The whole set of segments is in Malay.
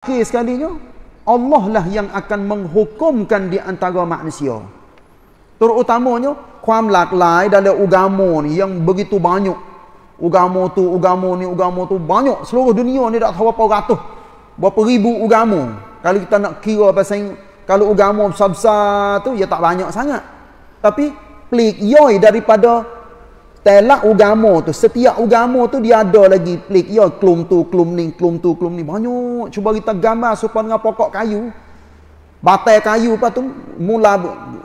Akhir sekalinya, Allah lah yang akan menghukumkan di antara manusia. Terutamanya, kuam laklai dalam ugamu ni yang begitu banyak. Ugamu tu, ugamu ni, ugamu tu, banyak. Seluruh dunia ni tak tahu berapa ratus. Berapa ribu ugamu. Kalau kita nak kira pasal kalau ugamu besar-besar tu, ya tak banyak sangat. Tapi, pelik yoi daripada Telak ugamo tu, setiap ugamo tu dia ada lagi pelik. Ya, klum tu, klum ni, klum tu, klum ni. Banyak. Cuba kita gambar supaya dengan pokok kayu. Batai kayu apa tu, mula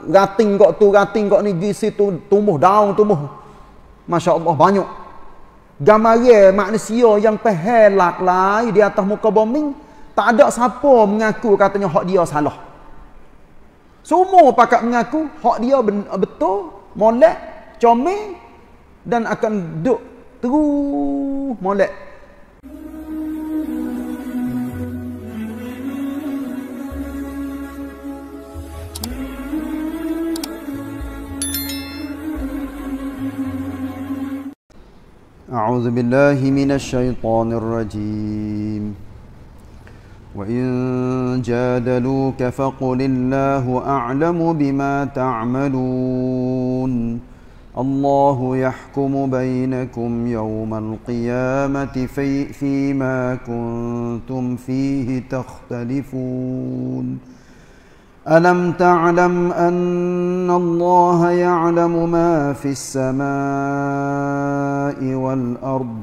rating kok tu, rating kok ni, di situ tumbuh, daun tumbuh. Masya Allah, banyak. Gambar ye, manusia yang pehelak lah di atas muka bombing, tak ada siapa mengaku katanya hak dia salah. Semua pakat mengaku hak dia betul, molek, comel, dan akan duduk terus molek أعوذ بالله من الشيطان الرجيم وإن جادلوك فقل الله أعلم بما تعملون الله يحكم بينكم يوم القيامة في فيما كنتم فيه تختلفون ألم تعلم أن الله يعلم ما في السماء والأرض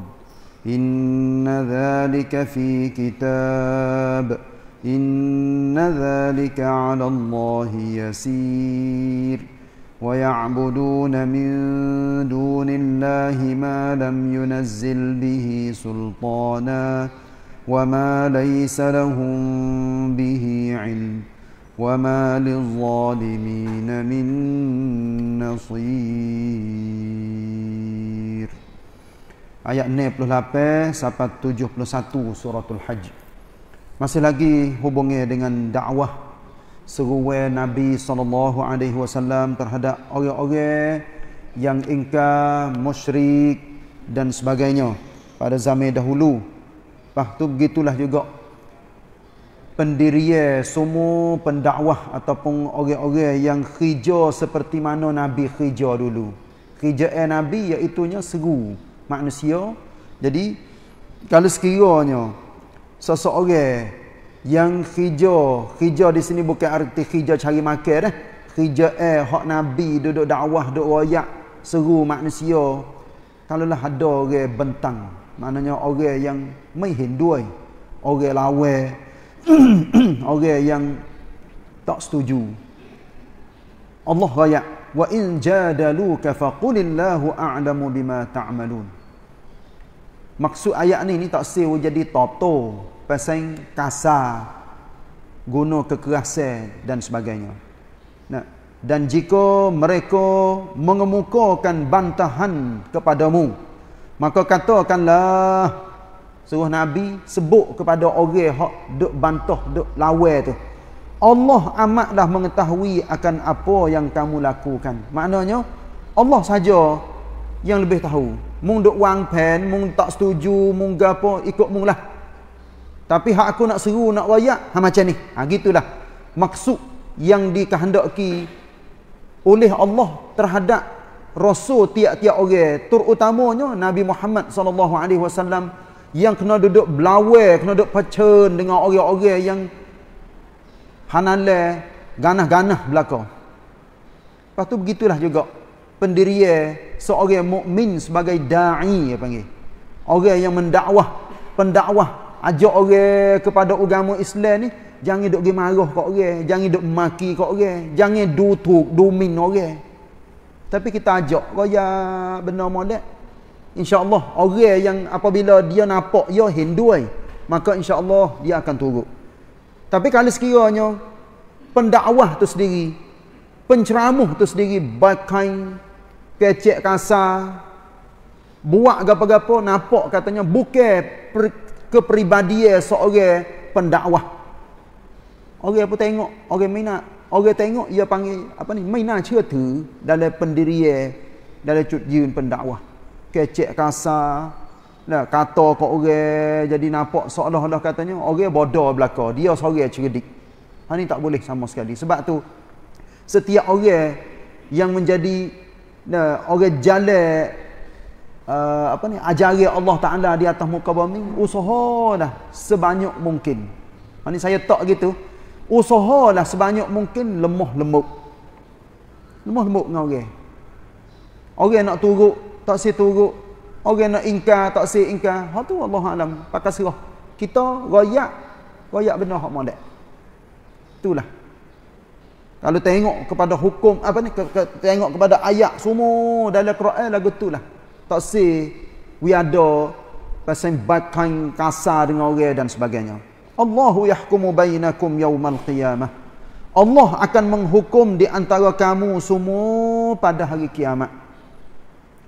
إن ذلك في كتاب إن ذلك على الله يسير ويعبدون من دون الله ما لم ينزل به سلطانا وما ليس لهم به علم وما للظالمين من نصير Ayat 68 sampai 71 suratul hajj Masih lagi hubungi dengan dakwah seruwe Nabi Sallallahu Alaihi Wasallam terhadap orang-orang yang ingkar, musyrik dan sebagainya pada zaman dahulu. Lepas tu begitulah juga pendirie semua pendakwah ataupun orang-orang yang khija seperti mana Nabi khija dulu. Khija Nabi iaitunya seru manusia. Jadi kalau sekiranya seseorang yang hijau hijau di sini bukan arti hijau cari makan eh hijau eh hak nabi duduk dakwah duduk royak seru manusia kalaulah ada orang bentang maknanya orang yang mai hindu orang lawe orang yang tak setuju Allah raya wa in jadaluka faqulillahu a'lamu bima ta'malun maksud ayat ni ni tak sel jadi totoh pasang kasar guna kekerasan dan sebagainya nah, dan jika mereka mengemukakan bantahan kepadamu maka katakanlah suruh Nabi sebut kepada orang yang duk bantah duk lawai tu Allah dah mengetahui akan apa yang kamu lakukan maknanya Allah saja yang lebih tahu mung duk wang pen mung tak setuju mung gapo ikut mung lah tapi hak aku nak seru, nak wayak, ha, macam ni. Ha, gitulah. Maksud yang dikehendaki oleh Allah terhadap Rasul tiap-tiap orang. Terutamanya Nabi Muhammad SAW yang kena duduk belawe, kena duduk pacen dengan orang-orang yang hanale ganah-ganah belakang. Lepas tu begitulah juga pendirian seorang mukmin sebagai da'i, dia panggil. Orang yang mendakwah, pendakwah ajak orang kepada agama Islam ni jangan duk gi marah kat orang jangan duk maki kat orang jangan dutuk dumin orang tapi kita ajak gaya benda molek insyaallah orang yang apabila dia nampak ya Hindu ai maka Allah dia akan turut tapi kalau sekiranya pendakwah tu sendiri penceramah tu sendiri pakai kecek kasar buat gapo-gapo nampak katanya bukan kepribadian seorang pendakwah. Orang apa tengok, orang minat, orang tengok ia panggil apa ni? Minat cerita dalam pendirian dalam cutjun pendakwah. Kecek kasar, lah kata kok orang jadi nampak seolah-olah katanya orang bodoh belaka, dia seorang cerdik. Ha ni tak boleh sama sekali. Sebab tu setiap orang yang menjadi nah, orang jalan uh, apa ni ajari Allah Taala di atas muka bumi usahalah sebanyak mungkin ni saya tak gitu usahalah sebanyak mungkin lemah lembut lemah lembut dengan orang orang nak turut tak si turut orang nak ingkar tak si ingkar ha tu Allah alam pakai serah kita royak royak benar hak molek itulah kalau tengok kepada hukum apa ni ke, ke, tengok kepada ayat semua dalam Quran lagu itulah tak si we ada pasal bakang kasar dengan orang dan sebagainya Allahu yahkumu bainakum yaumal qiyamah Allah akan menghukum di antara kamu semua pada hari kiamat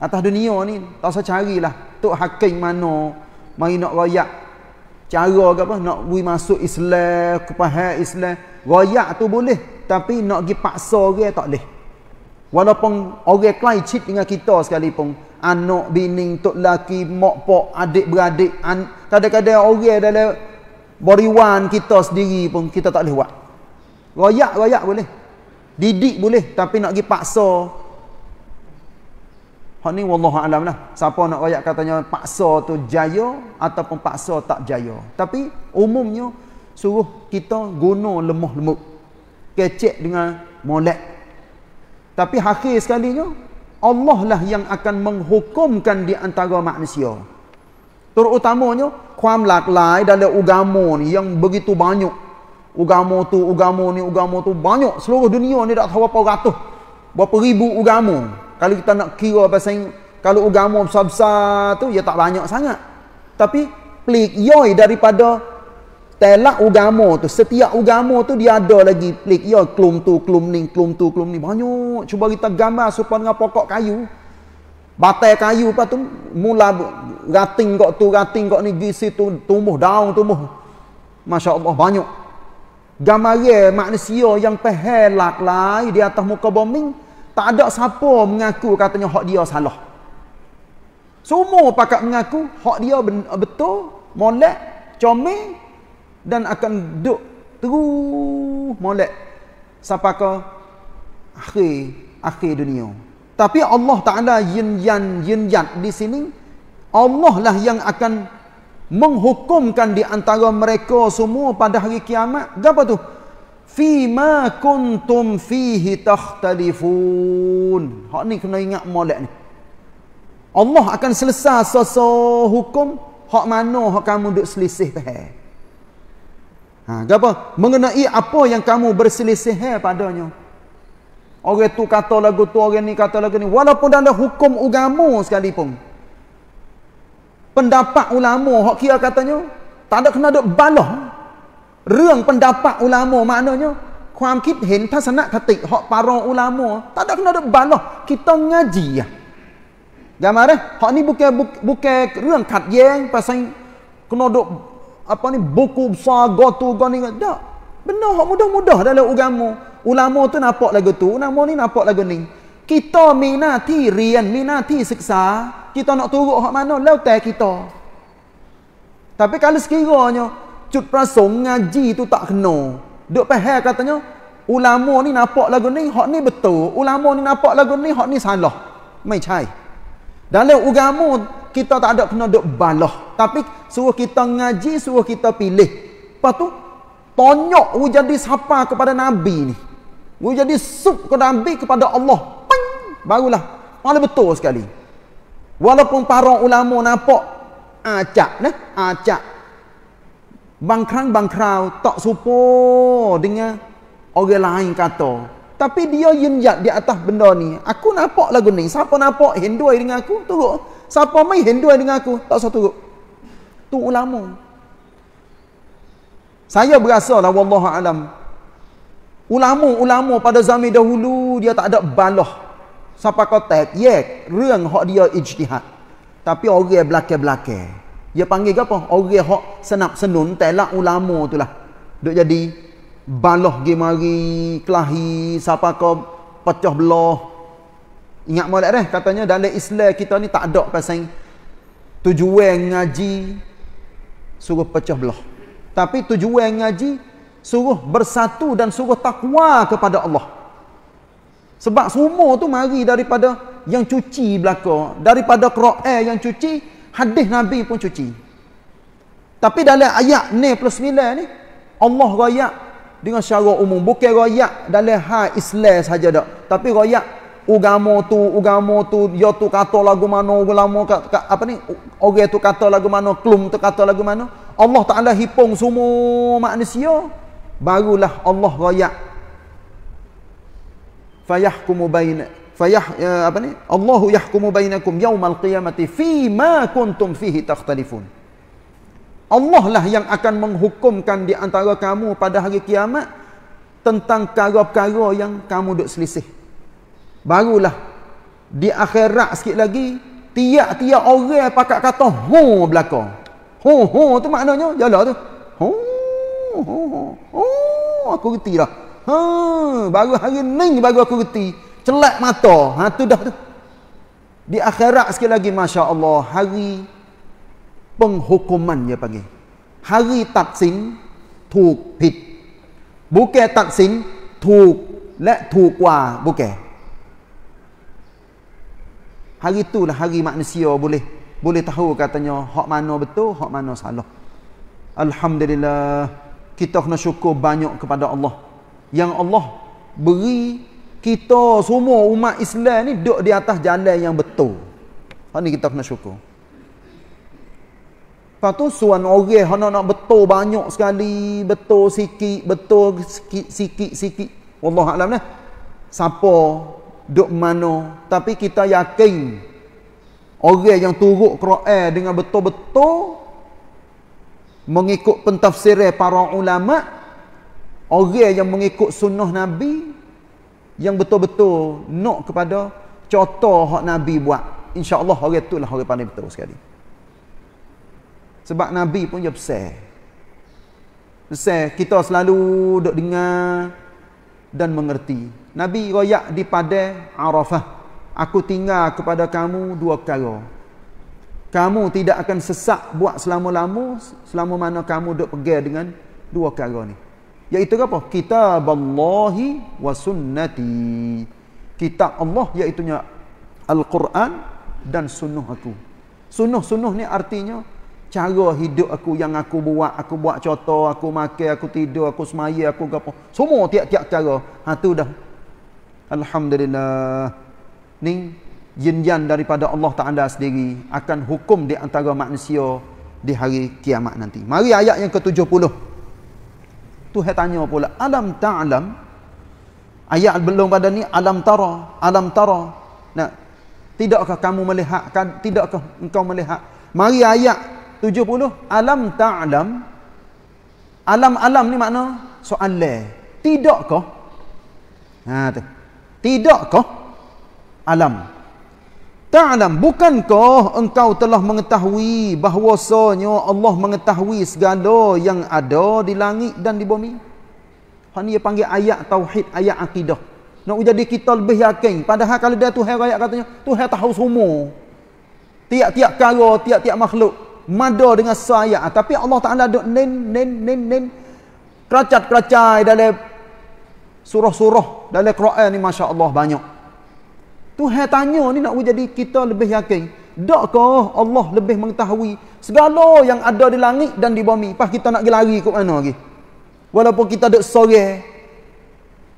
atas dunia ni tak usah carilah tok hakim mana mari nak royak cara ke apa nak bui masuk Islam ke faham Islam royak tu boleh tapi nak gi paksa orang tak boleh walaupun orang kelai cit dengan kita sekalipun anak bini tok laki mak pak adik beradik an kadang-kadang orang dalam boriwan kita sendiri pun kita tak boleh buat royak royak boleh didik boleh tapi nak pergi paksa hak ni wallahu alam lah siapa nak royak katanya paksa tu jaya ataupun paksa tak jaya tapi umumnya suruh kita guna lemah lembut kecek dengan molek tapi akhir sekalinya Allah lah yang akan menghukumkan di antara manusia. Terutamanya, kuam laklai dalam ugamu ni yang begitu banyak. Ugamu tu, ugamu ni, ugamu tu banyak. Seluruh dunia ni tak tahu berapa ratus. Berapa ribu ugamu. Kalau kita nak kira pasal kalau ugamu besar-besar tu, ya tak banyak sangat. Tapi, pelik yoi daripada Telak ugama tu, setiap ugama tu dia ada lagi plik. Ya, klum tu, klum ni, klum tu, klum ni. Banyak. Cuba kita gambar supaya dengan pokok kayu. Batai kayu apa tu, mula rating kok tu, rating kok ni, di situ tumbuh, daun tumbuh. Masya Allah, banyak. Gambar ye, manusia yang pehelak lah di atas muka bombing. tak ada siapa mengaku katanya hak dia salah. Semua pakat mengaku hak dia betul, molek, comel, dan akan duduk terus molek sampai ke akhir akhir dunia tapi Allah Taala yin yan yin yan di sini Allah lah yang akan menghukumkan di antara mereka semua pada hari kiamat apa tu fi ma kuntum fihi takhtalifun hak ni kena ingat molek ni Allah akan selesai sesuatu hukum hak mana hak kamu duduk selisih tu Ha, apa? Mengenai apa yang kamu berselisih padanya. Orang tu kata lagu tu, orang ni kata lagu ni. Walaupun ada hukum ugamu sekalipun. Pendapat ulama, hak kira katanya, tak ada kena ada balah. Reng pendapat ulama maknanya, kawam kit hen tasana katik hak para ulama, tak ada kena ada balah. Kita ngaji ya. Gamar eh? Hak ni bukan bukan reng kat yang pasang kena ada apa ni buku besar gotu kau ni tak benda hak mudah-mudah dalam agama ulama tu nampak lagu tu nama ni nampak lagu ni kita minati rian minati seksa kita nak turut hak mana lautai kita tapi kalau sekiranya cut prasong ngaji tu tak kena duk pahal katanya ulama ni nampak lagu ni hak ni betul ulama ni nampak lagu ni hak ni salah macam dalam agama kita tak ada kena duk balah. Tapi suruh kita ngaji, suruh kita pilih. Lepas tu, tonyok u jadi sapa kepada Nabi ni. U jadi sup ke Nabi kepada Allah. Peng! Barulah. Malah betul sekali. Walaupun para ulama nampak acak, ne? acak. Bang krang bang krau tak supo dengan orang lain kata. Tapi dia yenjat di atas benda ni. Aku nampak lagu ni. Siapa nampak? Hindu dengan aku. Turut. Siapa mai handle dengan aku? Tak satu turut. Tu ulama. Saya berasalah wallahu alam. Ulama-ulama pada zaman dahulu dia tak ada balah. Siapa kata ye, reng hak dia ijtihad. Tapi orang belakang-belakang. Dia panggil apa? Orang hak senap senun telak ulama itulah. Dok jadi balah gemari, kelahi, siapa kau pecah belah. Ingat molek dah katanya dalam Islam kita ni tak ada pasal tujuan ngaji suruh pecah belah. Tapi tujuan ngaji suruh bersatu dan suruh takwa kepada Allah. Sebab semua tu mari daripada yang cuci belaka, daripada Quran eh, yang cuci, hadis Nabi pun cuci. Tapi dalam ayat plus ni, ni Allah royak dengan syarat umum, bukan royak dalam hal Islam saja dak, tapi royak ugamo tu ugamo tu yo tu kata lagu mano ulama ka, ka, apa ni orang tu kata lagu mano klum tu kata lagu mano Allah ada hipung semua manusia barulah Allah royak fayahkumu bain fayah ya, apa ni Allahu yahkumu bainakum Yawmal qiyamati fi ma kuntum fihi takhtalifun Allah lah yang akan menghukumkan di antara kamu pada hari kiamat tentang perkara-perkara yang kamu duk selisih Barulah di akhirat sikit lagi tiap-tiap orang pakat kata ho belaka. Ho ho tu maknanya jalan tu. Ho ho ho. ho aku reti dah. Ha baru hari ni baru aku reti. Celak mata. Ha tu dah tu. Di akhirat sekali lagi masya-Allah hari penghukuman dia panggil. Hari taksin ถูกผิดบุแกตัดสินถูกและถูกกว่าบุแก Hari itulah hari manusia boleh boleh tahu katanya hak mana betul, hak mana salah. Alhamdulillah kita kena syukur banyak kepada Allah yang Allah beri kita semua umat Islam ni duduk di atas jalan yang betul. Hak ni kita kena syukur. Lepas tu suan orang hak nak, betul banyak sekali, betul sikit, betul sikit-sikit-sikit. Wallahu a'lam lah. Siapa duk mano tapi kita yakin orang yang turut Quran dengan betul-betul mengikut pentafsiran para ulama orang yang mengikut sunnah nabi yang betul-betul nak kepada contoh hak nabi buat insyaallah orang itulah orang paling betul sekali sebab nabi pun dia besar besar kita selalu duk dengar dan mengerti Nabi royak di pada Arafah. Aku tinggal kepada kamu dua perkara. Kamu tidak akan sesak buat selama-lama selama mana kamu duduk pergi dengan dua perkara ni. Iaitu apa? Kitab Allahi wa sunnati. Kitab Allah iaitu Al-Quran dan sunnah aku. Sunnah-sunnah ni artinya cara hidup aku yang aku buat, aku buat contoh, aku makan, aku tidur, aku semaya, aku apa. Semua tiap-tiap cara. Ha tu dah Alhamdulillah ni yinyan daripada Allah Ta'ala sendiri akan hukum di antara manusia di hari kiamat nanti mari ayat yang ke-70 tu saya tanya pula alam ta'alam ayat belum pada ni alam tara alam tara nah, tidakkah kamu melihat kan, tidakkah engkau melihat mari ayat 70 alam ta'alam alam-alam ni makna soalan tidakkah ha, tu. Tidakkah alam? Ta'lam, bukankah engkau telah mengetahui bahwasanya Allah mengetahui segala yang ada di langit dan di bumi? Ini ha, dia panggil ayat tauhid, ayat akidah. Nak jadi kita lebih yakin. Padahal kalau dia Tuhan rakyat katanya, Tuhan tahu semua. Tiap-tiap kara, tiap-tiap makhluk. Mada dengan saya. Tapi Allah Ta'ala duduk nen, nen, nen, nen. Keracat-keracai dalam surah-surah dalam Quran ni Masya Allah banyak Tuhan tanya ni nak jadi kita lebih yakin takkah Allah lebih mengetahui segala yang ada di langit dan di bumi lepas kita nak pergi lari ke mana lagi walaupun kita ada sore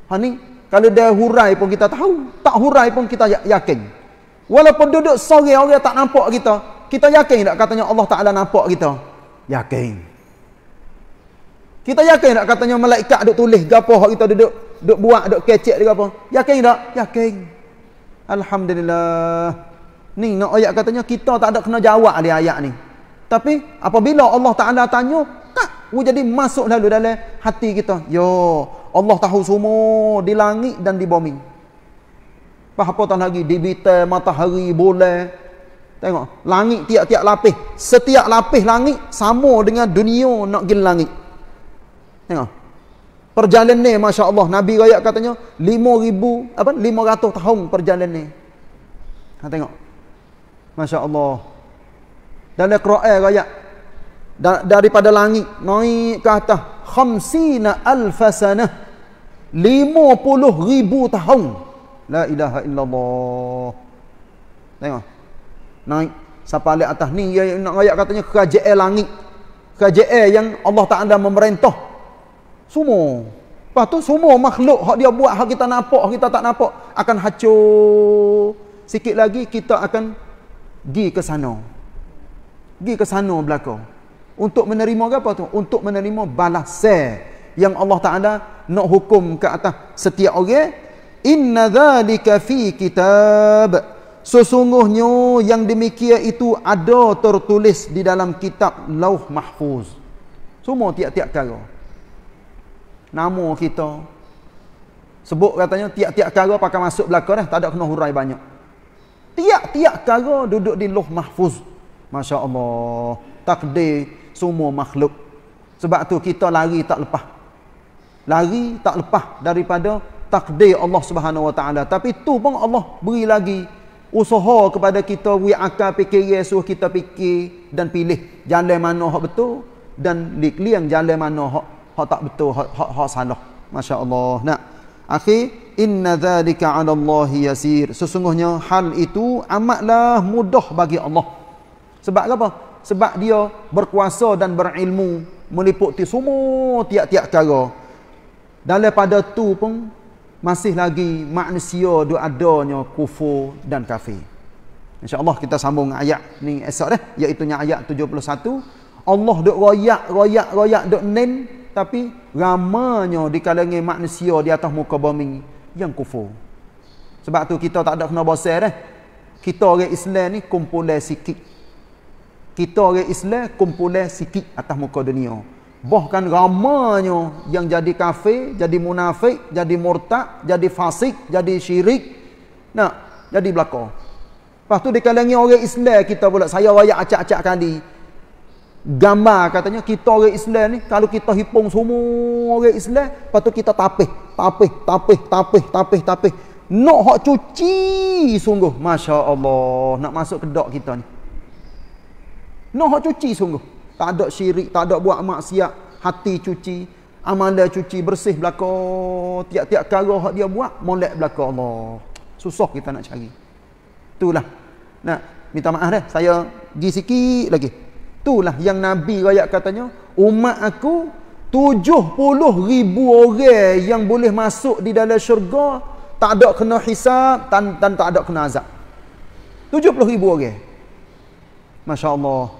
ha ni kalau dia hurai pun kita tahu tak hurai pun kita ya-, yakin walaupun duduk sore orang tak nampak kita kita yakin tak katanya Allah Ta'ala nampak kita yakin kita yakin tak katanya malaikat duduk tulis gapoh kita duduk duk buat duk kecek dia apa yakin tak yakin alhamdulillah ni nak ayat katanya kita tak ada kena jawab dia ayat ni tapi apabila Allah Taala tanya tak wujud jadi masuk lalu dalam hati kita yo Allah tahu semua di langit dan di bumi apa tan lagi di bintang matahari boleh tengok langit tiap-tiap lapis setiap lapis langit sama dengan dunia nak gil langit tengok perjalanan ni masya Allah Nabi rakyat katanya 5000 apa 500 tahun perjalanan ni ha, tengok masya Allah dalam Quran rakyat eh, da daripada langit naik ke atas khamsina alfasanah 50000 tahun la ilaha illallah tengok naik sampai atas ni ya nak rakyat katanya kerajaan langit kerajaan yang Allah Taala memerintah semua. Lepas tu semua makhluk hak dia buat, hak kita nampak, hak kita tak nampak akan hancur. Sikit lagi kita akan pergi ke sana. Pergi ke sana belakang. Untuk menerima apa tu? Untuk menerima balasan yang Allah Taala nak hukum ke atas setiap orang. Inna dzalika fi kitab. Sesungguhnya yang demikian itu ada tertulis di dalam kitab Lauh Mahfuz. Semua tiap-tiap perkara. -tiap nama kita sebut katanya tiap-tiap kara pakai masuk belaka dah tak ada kena hurai banyak tiap-tiap kara duduk di loh mahfuz Masya Allah takdir semua makhluk sebab tu kita lari tak lepas lari tak lepas daripada takdir Allah Subhanahu Wa Taala. tapi tu pun Allah beri lagi usaha kepada kita we akan fikir suruh kita fikir dan pilih jalan mana hak betul dan liklian jalan mana hak hak tak betul hak hak salah masya-Allah nak Akhir, inna dhalika 'ala Allah yasir sesungguhnya hal itu amatlah mudah bagi Allah sebab apa sebab dia berkuasa dan berilmu meliputi semua tiap-tiap cara daripada tu pun masih lagi manusia do adanya kufur dan kafir insya-Allah kita sambung ayat ni esok deh iaitu ayat 71 Allah duk royak royak royak duk nen tapi ramanya di kalangan manusia di atas muka bumi yang kufur sebab tu kita tak ada kena besar dah eh. kita orang Islam ni kumpul sikit kita orang Islam kumpul sikit atas muka dunia bahkan ramanya yang jadi kafir jadi munafik jadi murtad jadi fasik jadi syirik nak jadi belaka lepas tu di kalangan orang Islam kita pula saya wayak acak-acak kali gambar katanya kita orang Islam ni kalau kita hipung semua orang Islam lepas tu kita tapih tapih tapih tapih tapih tapih nak hak cuci sungguh Masya Allah nak masuk ke dok kita ni nak hak cuci sungguh tak ada syirik tak ada buat maksiat hati cuci amalan cuci bersih belaka tiap-tiap kara hak dia buat molek belaka Allah susah kita nak cari itulah nak minta maaf dah saya pergi sikit lagi Itulah yang Nabi rakyat katanya Umat aku 70 ribu orang yang boleh masuk di dalam syurga Tak ada kena hisap dan, dan tak ada kena azab 70 ribu orang Masya Allah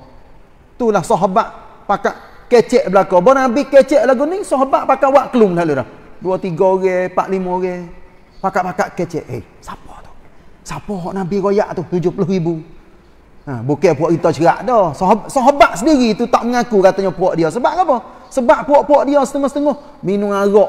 Itulah sahabat pakai kecek belakang Bawa Nabi kecek lagu ni sahabat pakai wak kelum dah lirah Dua tiga orang, empat lima orang Pakat-pakat kecek Eh, siapa tu? Siapa Nabi royak tu? 70 ribu Ha, bukan puak kita cerak dah. Sahab sahabat sendiri tu tak mengaku katanya puak dia. Sebab apa? Sebab puak-puak dia setengah-setengah minum arak.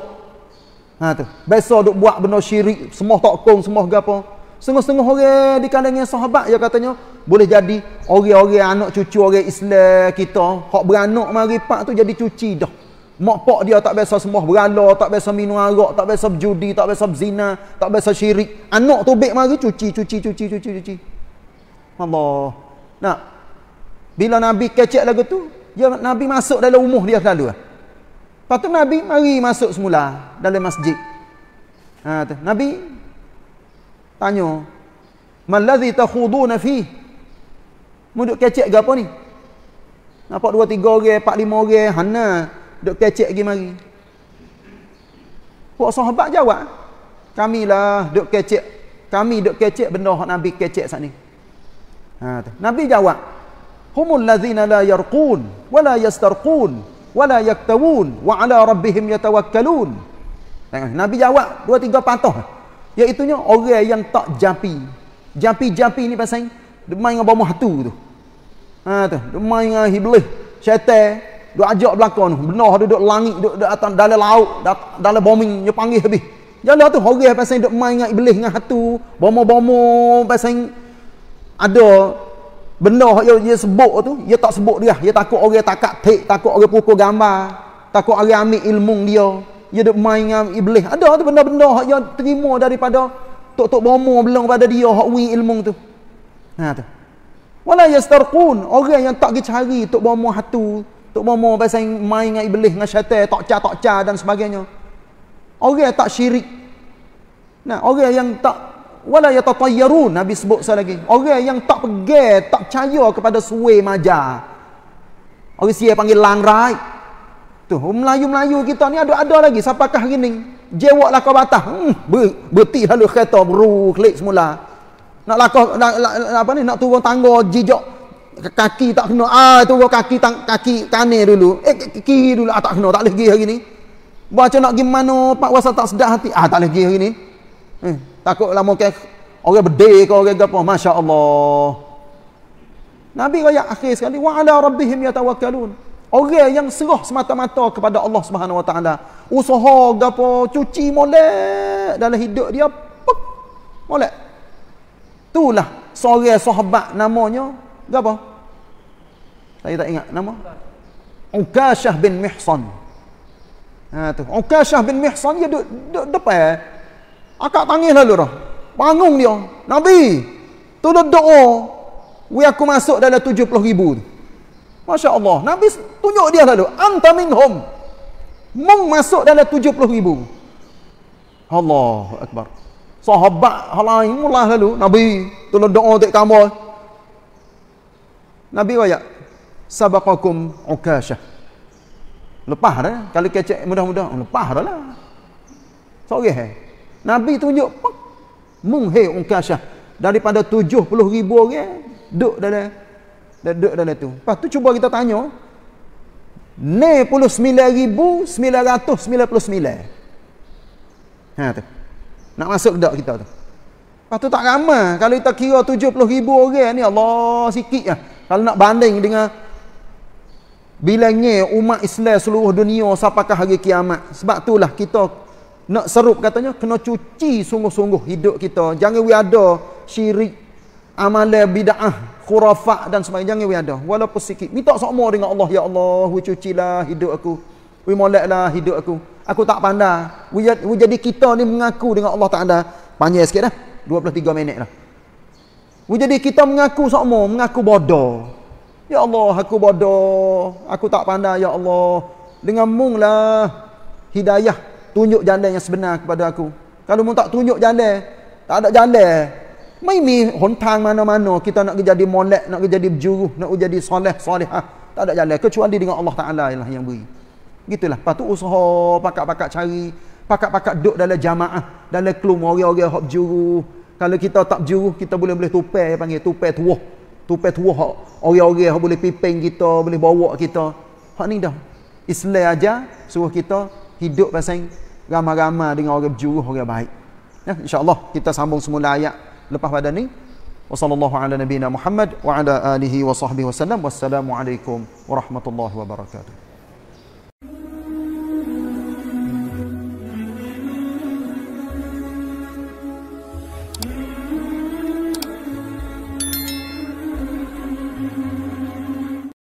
Ha tu. Biasa duk buat benda syirik, semua tak kong, semua gapo. Setengah-setengah orang di kalangan sahabat ya katanya boleh jadi orang-orang anak cucu orang Islam kita, hak beranak mari pak tu jadi cuci dah. Mak pak dia tak biasa semua berala, tak biasa minum arak, tak biasa berjudi, tak biasa berzina, tak biasa syirik. Anak tu baik mari cuci, cuci, cuci, cuci, cuci. Allah. Nah. Bila Nabi kecek lagu tu, dia Nabi masuk dalam umuh dia selalu. Lah. Lepas tu Nabi mari masuk semula dalam masjid. Ha, tu. Nabi tanya, "Malazi takhuduna fi?" Muduk kecek gapo ni? Nampak dua tiga orang, empat lima orang, hana duk kecek pergi mari. pak sahabat jawab, "Kamilah duk kecek, kami duk kecek benda hak Nabi kecek sat ni." Ha, Nabi jawab, humul ladzina la yarqun wa la yastarqun wa la yaktawun wa ala rabbihim yatawakkalun. Nabi jawab dua tiga patah. Iaitunya orang yang tak japi. Japi-japi ni pasal dia main dengan bomoh hatu tu. Ha tu, dia main dengan iblis, syaitan, dia ajak belakang tu, benar duduk langit, duduk di atas dalam laut, dalam bombing dia panggil habis. Jalan tu orang pasang dia main dengan iblis dengan hatu, bomoh-bomoh pasang ada benda yang dia sebut tu, dia tak sebut dia. Dia takut orang takak tik, takut orang pukul gambar, takut orang ambil ilmu dia. Dia duk main dengan iblis. Ada tu benda-benda hak yang terima daripada tok-tok bomo belum pada dia hak wi ilmu tu. Ha tu. Wala yastarqun, orang yang tak pergi cari tok bomo hatu, tok bomo pasal main dengan iblis, dengan syaitan, tok ca tok ca dan sebagainya. Orang yang tak syirik. Nah, orang yang tak wala yatatayyarun Nabi sebut saya lagi orang yang tak pergi tak percaya kepada suwe maja orang siya panggil langrai tu Melayu-Melayu kita ni ada-ada lagi siapakah hari ni jewak kau batas hmm, ber berti lalu kereta beruk klik semula nak lakar nak, nak, apa ni nak turun tangga jijak kaki tak kena ah tu kaki tang, kaki kanan dulu eh kiri dulu ah, tak kena tak boleh pergi hari ni baca nak pergi mana pak wasat tak sedah hati ah tak boleh pergi hari ni eh takut lah mungkin orang berdeh ke orang apa Masya Allah Nabi raya akhir sekali wa'ala rabbihim yatawakalun orang yang serah semata-mata kepada Allah Subhanahu wa taala usaha gapo cuci molek dalam hidup dia pek molek itulah seorang sahabat namanya gapo saya tak ingat nama Ukashah bin Mihsan ha tu Ukashah bin Mihsan dia duduk depan Akak tangis lalu dah. Bangung dia. Nabi, tolong doa. Wi aku masuk dalam 70 ribu tu. Masya Allah. Nabi tunjuk dia lalu. Anta minhum. Mung masuk dalam 70 ribu. Allah Akbar. Sahabat halai mula lalu. Nabi, tolong doa untuk kamu. Nabi kaya, sabakakum ukashah. Lepas dah. Kalau kecek mudah-mudah, lepas dah lah. Sorry. Eh? Nabi tunjuk munghe ungkasyah daripada 70 ribu orang duk dalam duduk dalam tu. Lepas tu cuba kita tanya 99,999 ha, tu. nak masuk ke kita tu lepas tu tak ramah kalau kita kira 70 ribu orang ni Allah sikit lah kalau nak banding dengan bilangnya umat Islam seluruh dunia sampai hari kiamat sebab itulah kita nak serup katanya kena cuci sungguh-sungguh hidup kita jangan we ada syirik amalan bidah khurafat dan sebagainya jangan we ada walaupun sikit minta sama dengan Allah ya Allah we cucilah hidup aku we moleklah hidup aku aku tak pandai we, we jadi kita ni mengaku dengan Allah tak ada panjang sikit dah 23 minit lah we jadi kita mengaku sama mengaku bodoh ya Allah aku bodoh aku tak pandai ya Allah dengan mung lah hidayah tunjuk jalan yang sebenar kepada aku. Kalau mu tak tunjuk jalan, tak ada jalan. Mimi hontang mana-mana kita nak jadi molek, nak jadi berjuru, nak jadi soleh, solehah. Tak ada jalan kecuali dengan Allah Taala lah yang beri. Gitulah. Patu usaha, pakak-pakak cari, pakak-pakak duduk dalam jamaah, dalam kelum orang-orang hak berjuru. Kalau kita tak berjuru, kita boleh-boleh tupai panggil tupai tuah. Tupai tuah orang-orang hak boleh piping kita, boleh bawa kita. Hak ni dah. Islam aja suruh kita hidup pasal ramai-ramai dengan orang berjuruh orang baik ya Allah kita sambung semula ayat lepas pada ni wasallallahu ala nabiyyina muhammad wa ala alihi wa sahbihi wasallam wassalamu warahmatullahi wabarakatuh